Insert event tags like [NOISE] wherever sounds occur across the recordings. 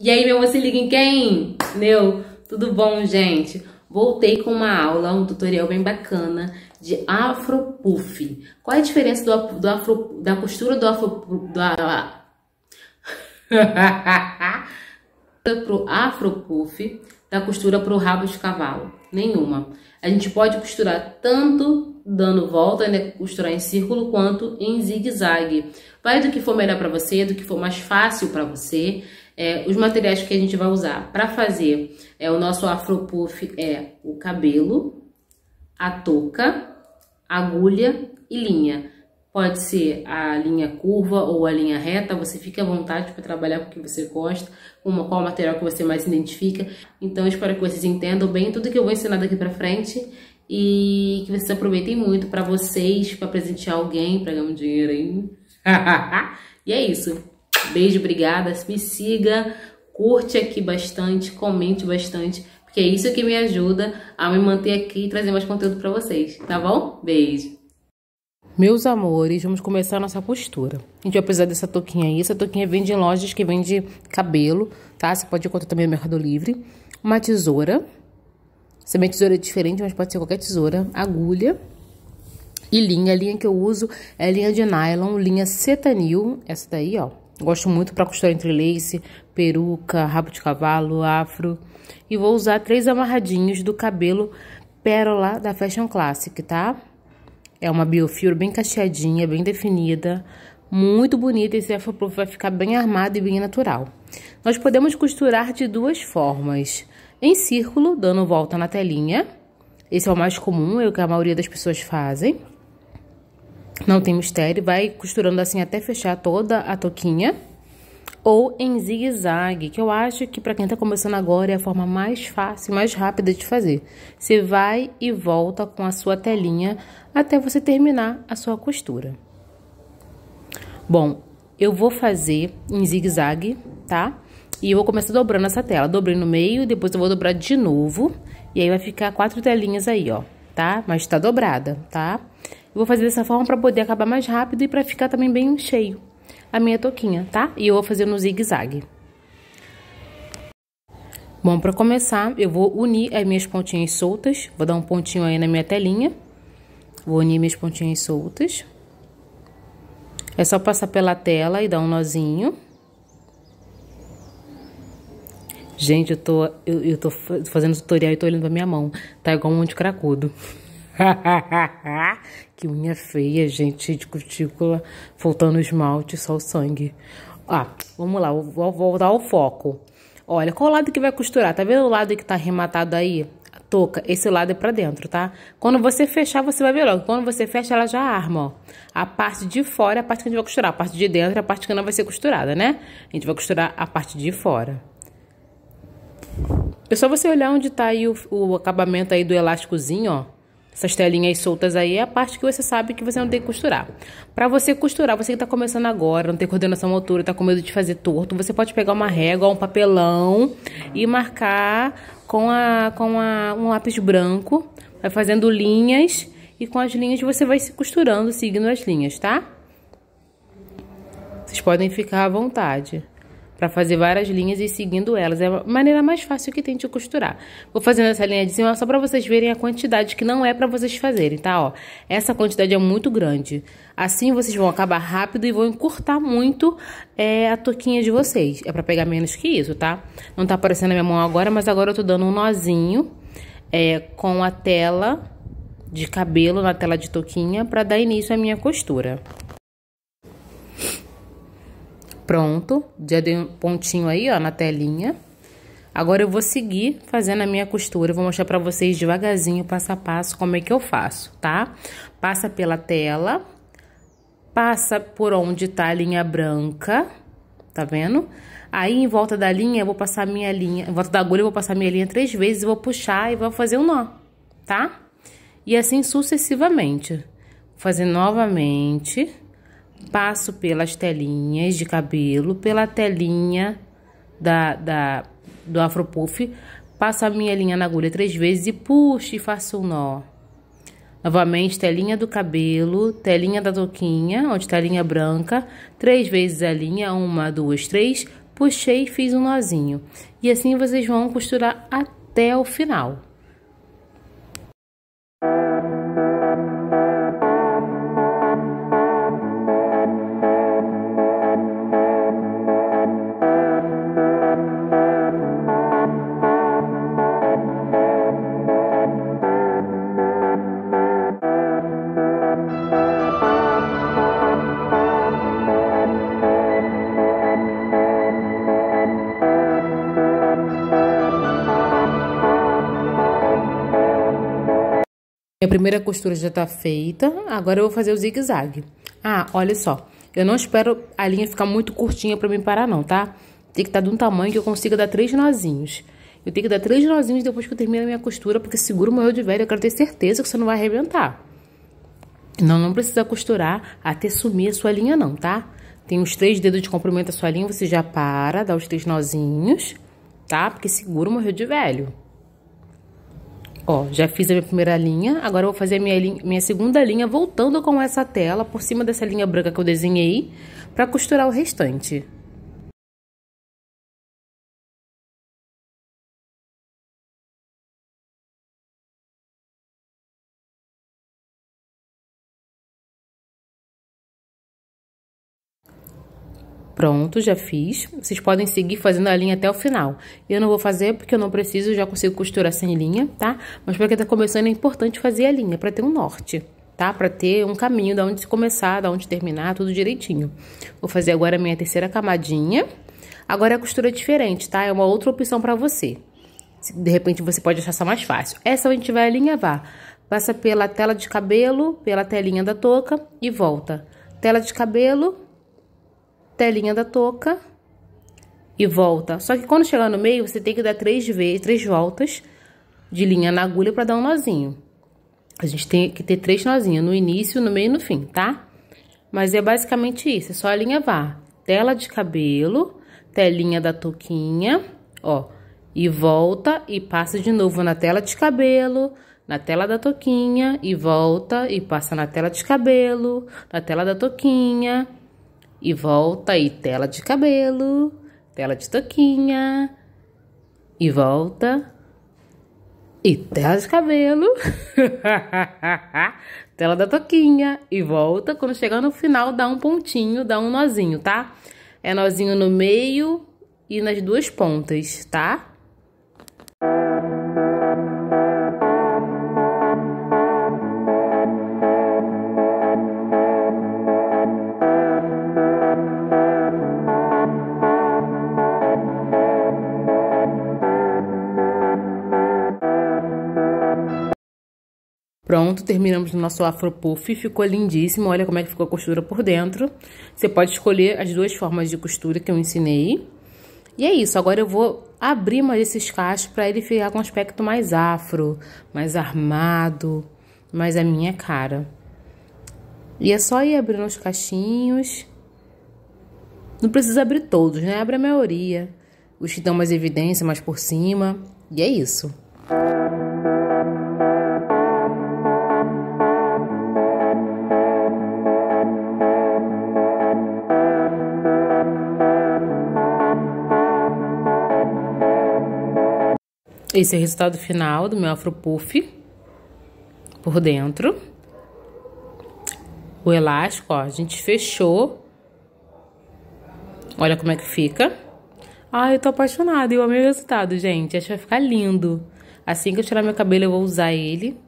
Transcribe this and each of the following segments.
E aí, meu amor, se liga em quem? Meu, tudo bom, gente? Voltei com uma aula, um tutorial bem bacana de afropuff. Qual é a diferença do, do afro, da costura do afro... Da... [LAUGHS] pro afropuff, da costura pro rabo de cavalo? Nenhuma. A gente pode costurar tanto dando volta, né, costurar em círculo, quanto em zigue-zague. Vai do que for melhor para você, do que for mais fácil para você. É, os materiais que a gente vai usar para fazer é o nosso afropuff é o cabelo, a touca, agulha e linha. Pode ser a linha curva ou a linha reta, você fica à vontade para trabalhar com o que você gosta, com qual material que você mais se identifica. Então, espero que vocês entendam bem tudo que eu vou ensinar daqui para frente e que vocês aproveitem muito para vocês, para presentear alguém, para ganhar um dinheiro aí. [LAUGHS] e é isso. Beijo, obrigada. Me siga, curte aqui bastante, comente bastante, porque é isso que me ajuda a me manter aqui e trazer mais conteúdo para vocês, tá bom? Beijo. Meus amores, vamos começar a nossa costura. A gente vai precisar dessa touquinha aí. Essa touquinha vende em lojas que vende cabelo, tá? Você pode encontrar também no Mercado Livre. Uma tesoura. Essa minha tesoura é diferente, mas pode ser qualquer tesoura. Agulha. E linha. A linha que eu uso é linha de nylon, linha Cetanil. Essa daí, ó. Gosto muito para costurar lace, peruca, rabo de cavalo, afro. E vou usar três amarradinhos do cabelo Pérola da Fashion Classic, tá? É uma biofio bem cacheadinha, bem definida, muito bonita. Esse afro vai ficar bem armado e bem natural. Nós podemos costurar de duas formas. Em círculo, dando volta na telinha. Esse é o mais comum, é o que a maioria das pessoas fazem não tem mistério, vai costurando assim até fechar toda a toquinha ou em zigue-zague, que eu acho que para quem está começando agora é a forma mais fácil, mais rápida de fazer. Você vai e volta com a sua telinha até você terminar a sua costura. Bom, eu vou fazer em zigue-zague, tá? E eu vou começar dobrando essa tela. Dobrei no meio, depois eu vou dobrar de novo. E aí vai ficar quatro telinhas aí, ó, tá? Mas tá dobrada, tá? Tá? Eu vou fazer dessa forma para poder acabar mais rápido e para ficar também bem cheio a minha toquinha, tá? E eu vou fazer no zigue-zague. Bom, para começar, eu vou unir as minhas pontinhas soltas. Vou dar um pontinho aí na minha telinha. Vou unir minhas pontinhas soltas. É só passar pela tela e dar um nozinho. Gente, eu tô, eu, eu tô fazendo tutorial e tô olhando pra minha mão. Tá igual um monte de cracudo. [LAUGHS] que unha feia, gente, de cutícula, faltando esmalte, só o sangue. Ah, vamos lá, vou, vou voltar ao foco. Olha, qual lado que vai costurar? Tá vendo o lado que tá arrematado aí? A toca, esse lado é pra dentro, tá? Quando você fechar, você vai ver logo. Quando você fecha, ela já arma, ó. A parte de fora é a parte que a gente vai costurar. A parte de dentro é a parte que não vai ser costurada, né? A gente vai costurar a parte de fora. É só você olhar onde tá aí o, o acabamento aí do elásticozinho, ó essas telinhas soltas aí é a parte que você sabe que você não tem que costurar. Para você costurar, você que está começando agora, não tem coordenação motora, está com medo de fazer torto, você pode pegar uma régua, um papelão e marcar com, a, com a, um lápis branco, vai fazendo linhas e com as linhas você vai se costurando seguindo as linhas, tá? Vocês podem ficar à vontade para fazer várias linhas e seguindo elas. É a maneira mais fácil que tem de costurar. Vou fazendo essa linha de cima só para vocês verem a quantidade que não é para vocês fazerem, tá? Ó, essa quantidade é muito grande. Assim vocês vão acabar rápido e vão encurtar muito é, a toquinha de vocês. É para pegar menos que isso, tá? Não tá aparecendo na minha mão agora, mas agora eu tô dando um nozinho é, com a tela de cabelo na tela de toquinha para dar início à minha costura. Pronto, já dei um pontinho aí, ó, na telinha. Agora eu vou seguir fazendo a minha costura, vou mostrar pra vocês devagarzinho, passo a passo, como é que eu faço, tá? Passa pela tela, passa por onde tá a linha branca, tá vendo? Aí, em volta da linha, eu vou passar minha linha, em volta da agulha, eu vou passar minha linha três vezes, vou puxar e vou fazer um nó, tá? E assim sucessivamente. Vou fazer novamente passo pelas telinhas de cabelo, pela telinha da, da, do afropuff, passo a minha linha na agulha três vezes e puxo e faço um nó. Novamente, telinha do cabelo, telinha da touquinha, onde está a linha branca, três vezes a linha, uma, duas, três, puxei e fiz um nozinho. E assim vocês vão costurar até o final. Minha primeira costura já tá feita, agora eu vou fazer o zigue-zague. Ah, olha só, eu não espero a linha ficar muito curtinha pra mim parar não, tá? Tem que estar tá de um tamanho que eu consiga dar três nozinhos. Eu tenho que dar três nozinhos depois que eu termino a minha costura, porque seguro meu de velho, eu quero ter certeza que você não vai arrebentar. Não, não precisa costurar até sumir a sua linha não, tá? Tem uns três dedos de comprimento da sua linha, você já para, dá os três nozinhos, tá? Porque seguro o morreu de velho. Ó, já fiz a minha primeira linha, agora eu vou fazer a minha, linha, minha segunda linha voltando com essa tela por cima dessa linha branca que eu desenhei para costurar o restante. Pronto, já fiz. Vocês podem seguir fazendo a linha até o final. Eu não vou fazer porque eu não preciso, já consigo costurar sem linha, tá? Mas para quem está começando é importante fazer a linha para ter um norte, tá? Para ter um caminho da onde começar, da onde terminar, tudo direitinho. Vou fazer agora a minha terceira camadinha. Agora a costura é diferente, tá? É uma outra opção para você. De repente você pode achar essa mais fácil. Essa a gente vai alinhavar. Passa pela tela de cabelo, pela telinha da touca e volta. Tela de cabelo, telinha da touca e volta. Só que quando chegar no meio, você tem que dar três vezes, três voltas de linha na agulha para dar um nozinho. A gente tem que ter três nozinhos, no início, no meio e no fim, tá? Mas é basicamente isso, é só vá. Tela de cabelo, telinha da touquinha, ó, e volta e passa de novo na tela de cabelo, na tela da touquinha, e volta e passa na tela de cabelo, na tela da touquinha, e volta e tela de cabelo, tela de toquinha e volta e tela de cabelo, tela da toquinha e volta. Quando chegar no final, dá um pontinho, dá um nozinho, tá? É nozinho no meio e nas duas pontas, tá? Pronto, terminamos o nosso puff, ficou lindíssimo, olha como é que ficou a costura por dentro. Você pode escolher as duas formas de costura que eu ensinei. E é isso, agora eu vou abrir mais esses cachos para ele ficar com um aspecto mais afro, mais armado, mais a minha cara. E é só ir abrindo os cachinhos. Não precisa abrir todos, né? Abre a maioria. Os que dão mais evidência mais por cima. E é isso. Música Esse é o resultado final do meu afro puff por dentro. O elástico, ó, a gente fechou. Olha como é que fica. Ai, eu tô apaixonada, eu amei o resultado, gente. Acho que vai ficar lindo. Assim que eu tirar meu cabelo, eu vou usar ele.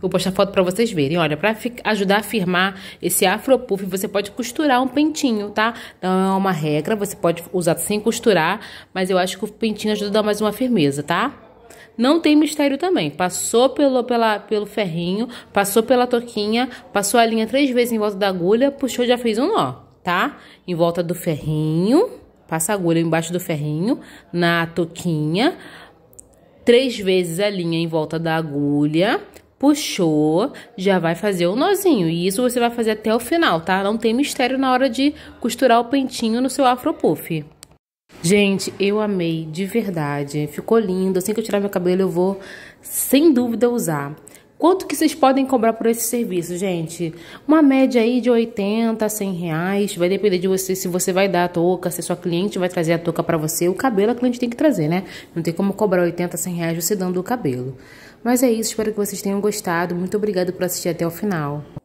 Vou postar foto para vocês verem. Olha, para ajudar a firmar esse afro puff. você pode costurar um pentinho, tá? Não é uma regra, você pode usar sem costurar, mas eu acho que o pentinho ajuda a dar mais uma firmeza, tá? Não tem mistério também. Passou pelo, pela, pelo ferrinho, passou pela toquinha, passou a linha três vezes em volta da agulha, puxou, já fez um nó, tá? Em volta do ferrinho, passa a agulha embaixo do ferrinho, na toquinha, três vezes a linha em volta da agulha, puxou, já vai fazer o um nozinho. E isso você vai fazer até o final, tá? Não tem mistério na hora de costurar o pentinho no seu afro puff. Gente, eu amei, de verdade. Ficou lindo. Assim que eu tirar meu cabelo, eu vou, sem dúvida, usar. Quanto que vocês podem cobrar por esse serviço, gente? Uma média aí de 80 a 100 reais. Vai depender de você se você vai dar a touca, se a sua cliente vai trazer a touca para você. O cabelo a cliente tem que trazer, né? Não tem como cobrar 80 a 100 reais você dando o cabelo. Mas é isso, espero que vocês tenham gostado. Muito obrigada por assistir até o final.